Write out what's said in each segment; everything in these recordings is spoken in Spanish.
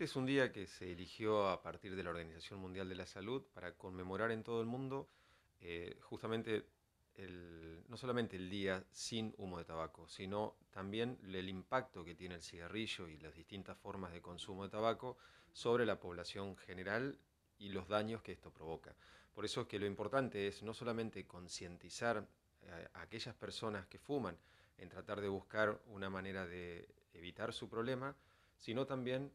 Este es un día que se eligió a partir de la Organización Mundial de la Salud para conmemorar en todo el mundo eh, justamente no solamente el día sin humo de tabaco, sino también el impacto que tiene el cigarrillo y las distintas formas de consumo de tabaco sobre la población general y los daños que esto provoca. Por eso es que lo importante es no solamente concientizar eh, a aquellas personas que fuman en tratar de buscar una manera de evitar su problema, sino también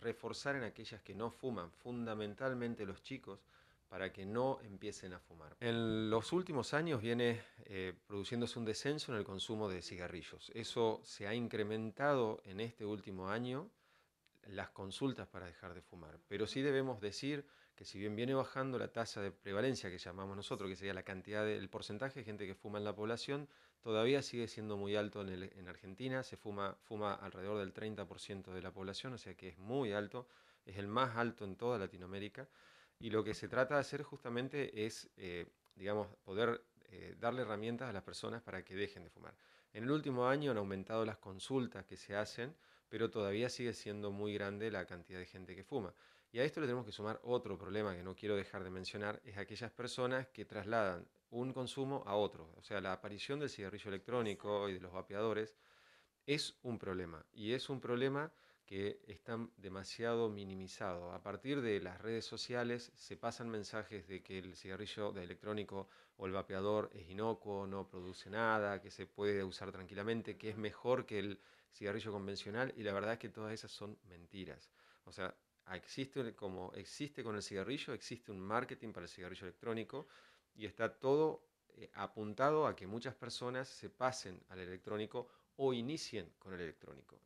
reforzar en aquellas que no fuman, fundamentalmente los chicos, para que no empiecen a fumar. En los últimos años viene eh, produciéndose un descenso en el consumo de cigarrillos. Eso se ha incrementado en este último año las consultas para dejar de fumar. Pero sí debemos decir que si bien viene bajando la tasa de prevalencia que llamamos nosotros, que sería la cantidad del porcentaje de gente que fuma en la población, todavía sigue siendo muy alto en, Argentina, se fuma, fuma alrededor del 30% de la población, o sea que es muy alto, es el más alto en toda Latinoamérica. Y lo que se trata de hacer justamente es, eh, digamos, poder eh, darle herramientas a las personas para que dejen de fumar. En el último año han aumentado las consultas que se hacen pero todavía sigue siendo muy grande la cantidad de gente que fuma. Y a esto le tenemos que sumar otro problema que no quiero dejar de mencionar, es aquellas personas que trasladan un consumo a otro. O sea, la aparición del cigarrillo electrónico y de los vapeadores es un problema. Y es un problema que están demasiado minimizados. A partir de las redes sociales se pasan mensajes de que el cigarrillo de electrónico o el vapeador es inocuo, no produce nada, que se puede usar tranquilamente, que es mejor que el cigarrillo convencional y la verdad es que todas esas son mentiras. O sea, existe como existe con el cigarrillo, existe un marketing para el cigarrillo electrónico y está todo eh, apuntado a que muchas personas se pasen al electrónico o inicien con el electrónico.